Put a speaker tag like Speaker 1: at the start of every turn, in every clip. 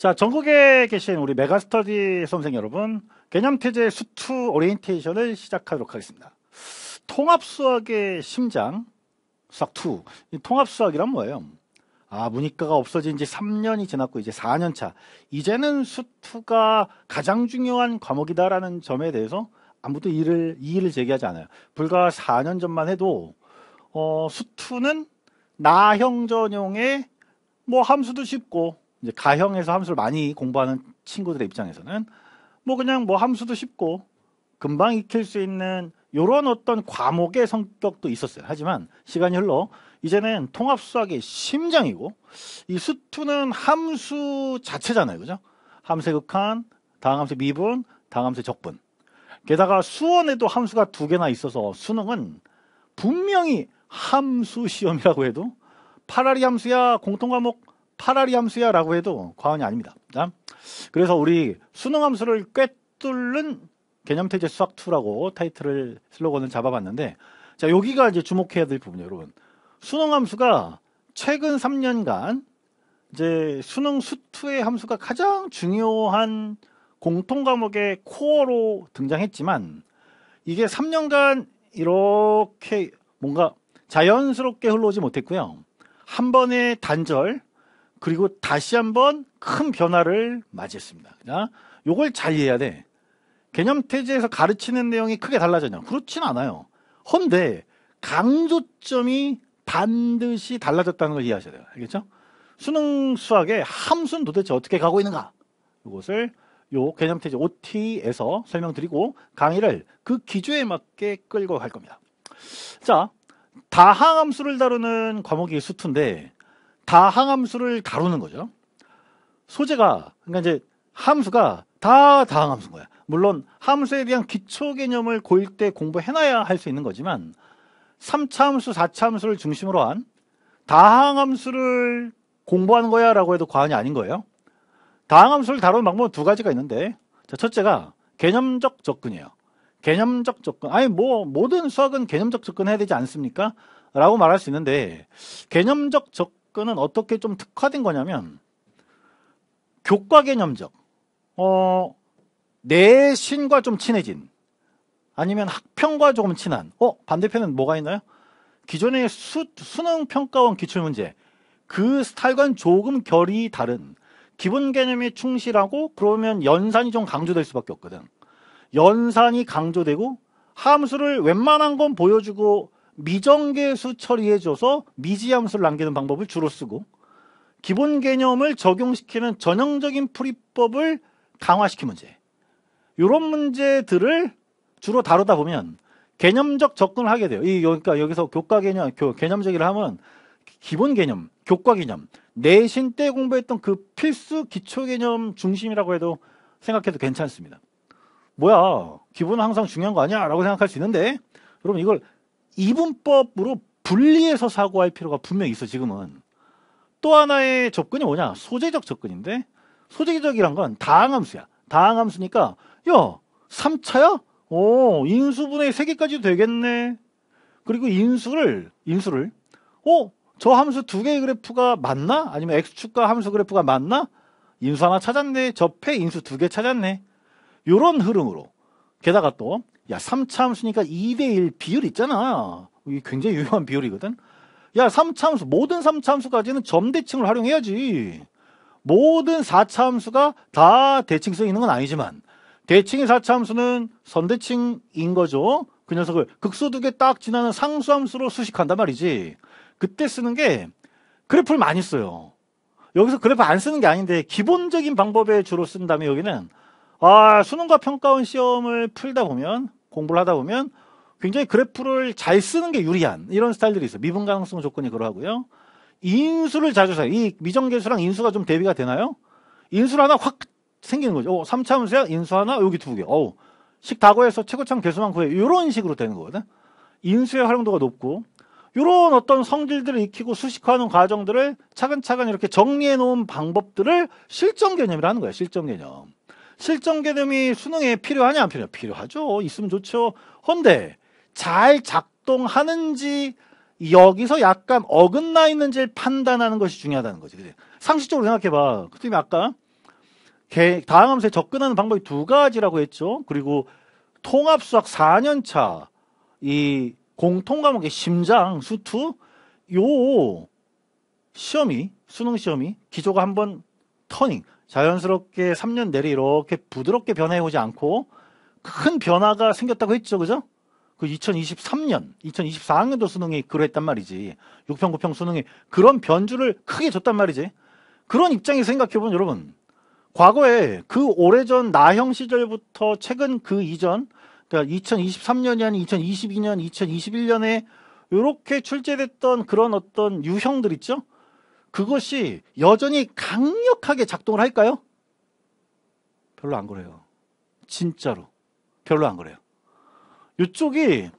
Speaker 1: 자, 전국에 계신 우리 메가스터디 선생 여러분, 개념태제 수투 오리엔테이션을 시작하도록 하겠습니다. 통합수학의 심장, 수학투 통합수학이란 뭐예요? 아, 문이과가 없어진 지 3년이 지났고 이제 4년 차. 이제는 수투가 가장 중요한 과목이다라는 점에 대해서 아무도 이를, 이의를 제기하지 않아요. 불과 4년 전만 해도, 어, 수투는 나형 전용의 뭐 함수도 쉽고 이제 가형에서 함수를 많이 공부하는 친구들의 입장에서는 뭐 그냥 뭐 함수도 쉽고 금방 익힐 수 있는 요런 어떤 과목의 성격도 있었어요. 하지만 시간이 흘러 이제는 통합 수학의 심장이고 이 수투는 함수 자체잖아요. 그죠? 함수의 극한, 다항함수의 미분, 다항함수의 적분. 게다가 수원에도 함수가 두 개나 있어서 수능은 분명히 함수 시험이라고 해도 파라리 함수야 공통 과목 파라리 함수야라고 해도 과언이 아닙니다. 그래서 우리 수능 함수를 꿰뚫는 개념태제 수학2라고 타이틀을 슬로건을 잡아봤는데 자 여기가 이제 주목해야 될 부분이에요 여러분 수능 함수가 최근 3년간 이제 수능 수투의 함수가 가장 중요한 공통 과목의 코어로 등장했지만 이게 3년간 이렇게 뭔가 자연스럽게 흘러오지 못했고요. 한 번의 단절 그리고 다시 한번 큰 변화를 맞이했습니다. 요걸 잘 이해해야 돼. 개념 태제에서 가르치는 내용이 크게 달라졌냐? 그렇진 않아요. 헌데 강조점이 반드시 달라졌다는 걸 이해하셔야 돼요. 알겠죠? 수능 수학의 함수는 도대체 어떻게 가고 있는가? 이것을 요 개념 태제 OT에서 설명드리고 강의를 그 기조에 맞게 끌고 갈 겁니다. 자, 다항함수를 다루는 과목이 수투인데 다 항함수를 다루는 거죠. 소재가 그러니까 이제 함수가 다 다항함수인 거야. 물론 함수에 대한 기초 개념을 고1 때 공부해놔야 할 수 있는 거지만 3차 함수, 4차 함수를 중심으로 한 다항함수를 공부한 거야 라고 해도 과언이 아닌 거예요. 다항함수를 다루는 방법은 두 가지가 있는데 자, 첫째가 개념적 접근이에요. 개념적 접근. 아니 뭐 모든 수학은 개념적 접근해야 되지 않습니까? 라고 말할 수 있는데 개념적 접근 접근은 어떻게 좀 특화된 거냐면 교과 개념적, 어, 내 신과 좀 친해진, 아니면 학평과 조금 친한, 어, 반대편은 뭐가 있나요? 기존의 수, 수능 평가원 기출문제, 그 스타일과는 조금 결이 다른, 기본 개념이 충실하고, 그러면 연산이 좀 강조될 수밖에 없거든. 연산이 강조되고, 함수를 웬만한 건 보여주고, 미정계수 처리해줘서 미지함수를 남기는 방법을 주로 쓰고 기본 개념을 적용시키는 전형적인 풀이법을 강화시킨 문제 이런 문제들을 주로 다루다 보면 개념적 접근을 하게 돼요. 이 그러니까 여기서 교과 개념, 교, 개념 적기를 하면 기본 개념, 교과 개념, 내신 때 공부했던 그 필수 기초 개념 중심이라고 해도 생각해도 괜찮습니다. 뭐야, 기본은 항상 중요한 거 아니야? 라고 생각할 수 있는데, 여러분 이걸 이분법으로 분리해서 사고할 필요가 분명히 있어 지금은 또 하나의 접근이 뭐냐 소재적 접근인데 소재적이란 건 다항함수야 다항함수니까 야 3차야? 오 인수분의 3개까지 도 되겠네 그리고 인수를 인수를 어? 저 함수 두 개의 그래프가 맞나? 아니면 x축과 함수 그래프가 맞나? 인수 하나 찾았네 접해 인수 두 개 찾았네 요런 흐름으로 게다가 또 야, 3차 함수니까 2대1 비율 있잖아. 이게 굉장히 유용한 비율이거든. 야, 3차 함수, 모든 3차 함수까지는 점대칭을 활용해야지. 모든 4차 함수가 다 대칭성이 있는 건 아니지만 대칭의 4차 함수는 선대칭인 거죠. 그 녀석을 극소 두개딱 지나는 상수 함수로 수식한단 말이지. 그때 쓰는 게 그래프를 많이 써요. 여기서 그래프 안 쓰는 게 아닌데 기본적인 방법에 주로 쓴다면 여기는 아, 수능과 평가원 시험을 풀다 보면 공부를 하다 보면 굉장히 그래프를 잘 쓰는 게 유리한 이런 스타일들이 있어요. 미분 가능성 조건이 그러하고요. 인수를 자주 사요. 이 미정계수랑 인수가 좀 대비가 되나요? 인수를 하나 확 생기는 거죠. 오, 3차 함수야 인수 하나 여기 두 개. 어우 식다고해서최고창 개수만 구해. 이런 식으로 되는 거거든. 인수의 활용도가 높고 이런 어떤 성질들을 익히고 수식화하는 과정들을 차근차근 이렇게 정리해 놓은 방법들을 실전 개념이라는 거예요. 실전 개념. 실전 개념이 수능에 필요하냐 안 필요하냐 필요하죠. 있으면 좋죠. 헌데 잘 작동하는지 여기서 약간 어긋나 있는지를 판단하는 것이 중요하다는 거지. 그치? 상식적으로 생각해봐. 그팀이 아까 다음함수에 접근하는 방법이 두 가지라고 했죠. 그리고 통합수학 4년차 이 공통 과목의 심장 수투 요 시험이 수능 시험이 기조가 한번 터닝 자연스럽게 3년 내리 이렇게 부드럽게 변해오지 않고 큰 변화가 생겼다고 했죠. 그죠? 그 2023년, 2024학년도 수능이 그러했단 말이지. 6평, 9평 수능이 그런 변주를 크게 줬단 말이지. 그런 입장에 생각해보면 여러분, 과거에 그 오래전 나형 시절부터 최근 그 이전, 그러니까 2023년이 아닌 2022년, 2021년에 이렇게 출제됐던 그런 어떤 유형들 있죠? 그것이 여전히 강력하게 작동을 할까요? 별로 안 그래요. 진짜로. 별로 안 그래요. 이쪽이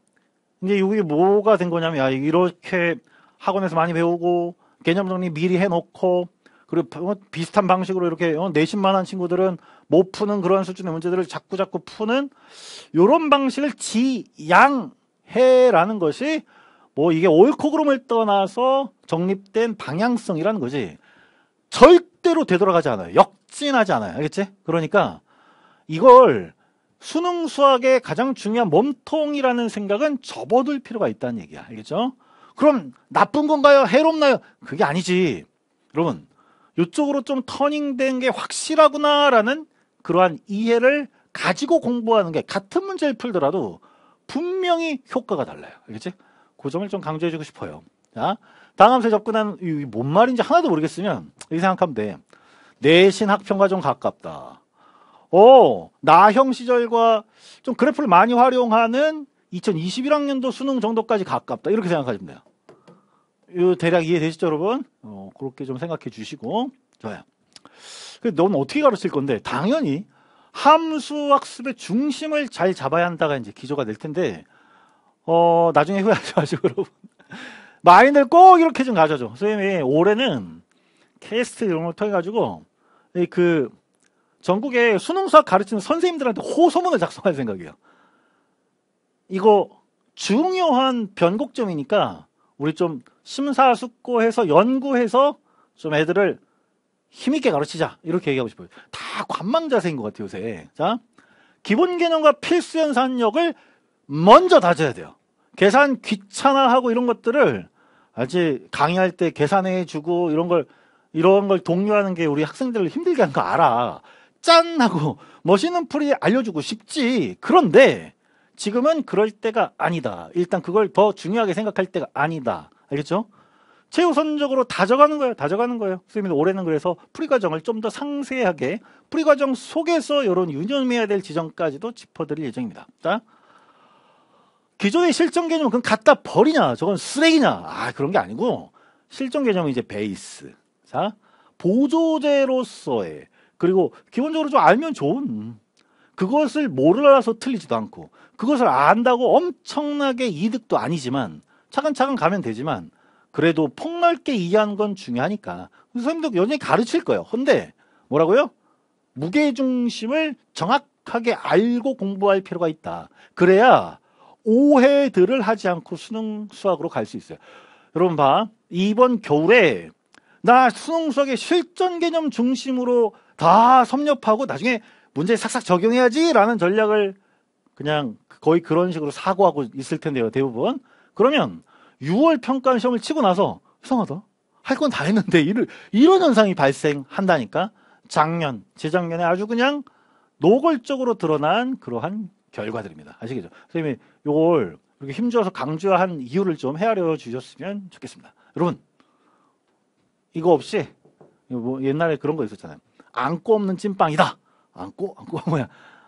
Speaker 1: 이제 이게 뭐가 된 거냐면 야, 이렇게 학원에서 많이 배우고 개념 정리 미리 해놓고 그리고 뭐 비슷한 방식으로 이렇게 어, 내신만한 친구들은 못 푸는 그런 수준의 문제들을 자꾸 자꾸 푸는 이런 방식을 지양해라는 것이 뭐 이게 옳고 그름을 떠나서 정립된 방향성이라는 거지. 절대로 되돌아가지 않아요. 역진하지 않아요. 알겠지? 그러니까 이걸 수능 수학의 가장 중요한 몸통이라는 생각은 접어둘 필요가 있다는 얘기야. 알겠죠? 그럼 나쁜 건가요? 해롭나요? 그게 아니지. 여러분, 이쪽으로 좀 터닝된 게 확실하구나라는 그러한 이해를 가지고 공부하는 게 같은 문제를 풀더라도 분명히 효과가 달라요. 알겠지? 그 점을 좀 강조해주고 싶어요. 자, 다음 세 접근한 이 뭔 말인지 하나도 모르겠으면 이 생각하면 돼. 내신 학평과 좀 가깝다. 오, 나형 시절과 좀 그래프를 많이 활용하는 2021학년도 수능 정도까지 가깝다. 이렇게 생각하시면 돼요. 요 대략 이해되시죠, 여러분? 어, 그렇게 좀 생각해 주시고. 좋아요. 넌 어떻게 가르칠 건데? 당연히 함수 학습의 중심을 잘 잡아야 한다가 이제 기조가 될 텐데 어, 나중에 후회하지 마시고, 여러분. 마인드를 꼭 이렇게 좀 가져줘. 선생님이 올해는 캐스트 이런 걸 통해가지고, 그, 전국에 수능 수학 가르치는 선생님들한테 호소문을 작성할 생각이에요. 이거 중요한 변곡점이니까, 우리 좀 심사숙고해서 연구해서 좀 애들을 힘있게 가르치자. 이렇게 얘기하고 싶어요. 다 관망자세인 것 같아요, 요새. 자, 기본 개념과 필수 연산력을 먼저 다져야 돼요. 계산 귀찮아하고 이런 것들을 아직 강의할 때 계산해주고 이런 걸 이런 걸 독려하는 게 우리 학생들을 힘들게 하는 거 알아. 짠 하고 멋있는 풀이 알려주고 싶지. 그런데 지금은 그럴 때가 아니다. 일단 그걸 더 중요하게 생각할 때가 아니다. 알겠죠? 최우선적으로 다져가는 거예요. 다져가는 거예요. 선생님 올해는 그래서 풀이 과정을 좀 더 상세하게 풀이 과정 속에서 이런 유념해야 될 지점까지도 짚어드릴 예정입니다. 자. 기존의 실전 개념은 그건 갖다 버리냐, 저건 쓰레기냐, 아 그런 게 아니고 실전 개념은 이제 베이스, 자 보조제로서의 그리고 기본적으로 좀 알면 좋은 그것을 모르라서 틀리지도 않고 그것을 안다고 엄청나게 이득도 아니지만 차근차근 가면 되지만 그래도 폭넓게 이해하는 건 중요하니까 선생님도 연연히 가르칠 거예요. 근데 뭐라고요? 무게중심을 정확하게 알고 공부할 필요가 있다. 그래야 오해들을 하지 않고 수능 수학으로 갈 수 있어요. 여러분 봐. 이번 겨울에 나 수능 수학의 실전 개념 중심으로 다 섭렵하고 나중에 문제 싹싹 적용해야지라는 전략을 그냥 거의 그런 식으로 사고하고 있을 텐데요, 대부분. 그러면 6월 평가 시험을 치고 나서 이상하다. 할 건 다 했는데 이를, 이런 현상이 발생한다니까. 작년, 재작년에 아주 그냥 노골적으로 드러난 그러한 결과들입니다. 아시겠죠? 선생님이 요걸 이렇게 힘줘서 강조한 이유를 좀 헤아려 주셨으면 좋겠습니다. 여러분, 이거 없이 뭐 옛날에 그런 거 있었잖아요. 안고 없는 찐빵이다. 안고 안고 뭐야?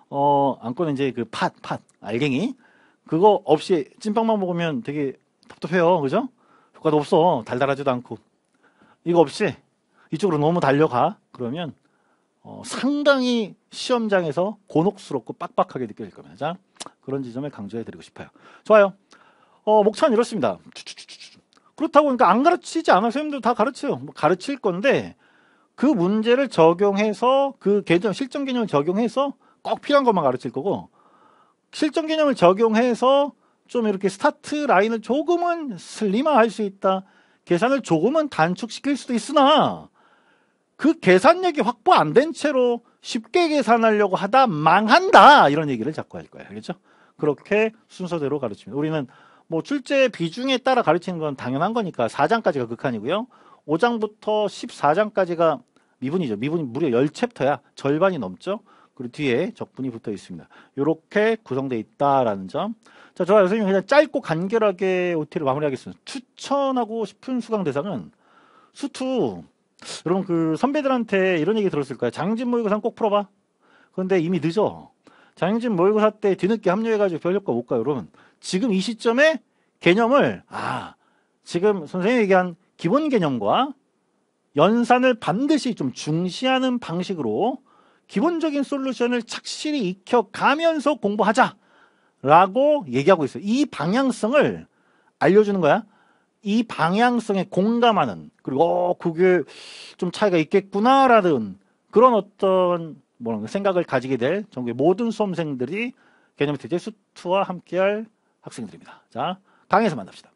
Speaker 1: 어 안고는 이제 그팥팥 알갱이 그거 없이 찐빵만 먹으면 되게 답답해요. 그죠? 효과도 없어. 달달하지도 않고 이거 없이 이쪽으로 너무 달려가 그러면 어, 상당히 시험장에서 곤혹스럽고 빡빡하게 느껴질 겁니다. 자, 그런 지점을 강조해드리고 싶어요. 좋아요. 어, 목차는 이렇습니다. 그렇다고 그러니까 안 가르치지 않아요. 선생님들 다 가르쳐요. 뭐 가르칠 건데 그 문제를 적용해서 그 개념, 실전 개념을 적용해서 꼭 필요한 것만 가르칠 거고 실전 개념을 적용해서 좀 이렇게 스타트 라인을 조금은 슬림화할 수 있다. 계산을 조금은 단축시킬 수도 있으나 그 계산력이 확보 안 된 채로 쉽게 계산하려고 하다 망한다 이런 얘기를 자꾸 할 거예요. 그렇죠 그렇게 순서대로 가르칩니다. 우리는 뭐 출제 비중에 따라 가르치는 건 당연한 거니까 4장까지가 극한이고요. 5장부터 14장까지가 미분이죠. 미분이 무려 10챕터야. 절반이 넘죠. 그리고 뒤에 적분이 붙어 있습니다. 이렇게 구성되어 있다라는 점. 자, 저와 선생님 그냥 짧고 간결하게 OT를 마무리하겠습니다. 추천하고 싶은 수강 대상은 수투 여러분 그 선배들한테 이런 얘기 들었을 까요 장진 모의고사는 꼭 풀어봐. 그런데 이미 늦어. 장진 모의고사 때 뒤늦게 합류해가지고 별 효과 못 가요, 여러분. 지금 이 시점에 개념을 아 지금 선생님이 얘기한 기본 개념과 연산을 반드시 좀 중시하는 방식으로 기본적인 솔루션을 착실히 익혀가면서 공부하자라고 얘기하고 있어요. 이 방향성을 알려주는 거야. 이 방향성에 공감하는 그리고 어, 그게 좀 차이가 있겠구나라는 그런 어떤 뭐랄까 생각을 가지게 될 전국의 모든 수험생들이 개념 대제 수투와 함께할 학생들입니다. 자, 강의에서 만납시다.